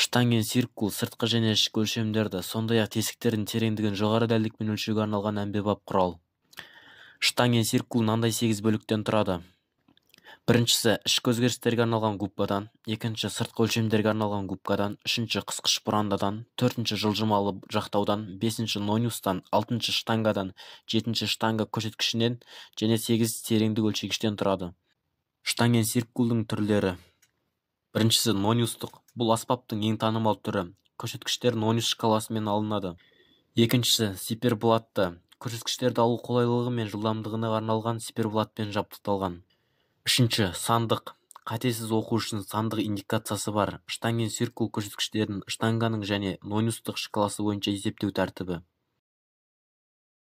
штанген циркул сыртқы және ішкі өлшемдерді сондай ақ тесіктердің тереңдігін жоғары дәлдікпен өлшеуге арналған әмбебап құрал штанген циркул мынандай сегіз бөліктен тұрады біріншісі ішкі өзгерістерге арналған губкадан екінші сыртқы өлшемдерге арналған губкадан үшінші қысқыш бұрандадан төртінші жылжымалы жақтаудан бесінші нониустан алтыншы штангадан жетінші штанга көрсеткішінен және сегіз тереңдік өлшегіштен тұрады штанген циркулдың түрлері біріншісі нониустық бұл аспаптың ең танымал түрі көрсеткіштер нониус шкаласымен алынады екіншісі сиперблатты көрсеткіштерді алу қолайлылығы мен жылдамдығына арналған сиперблатпен жабдықталған үшінші сандық қатесіз оқу үшін сандық индикациясы бар штанген циркул көрсеткіштерін штанганың және нониустық шкаласы бойынша есептеу тәртібі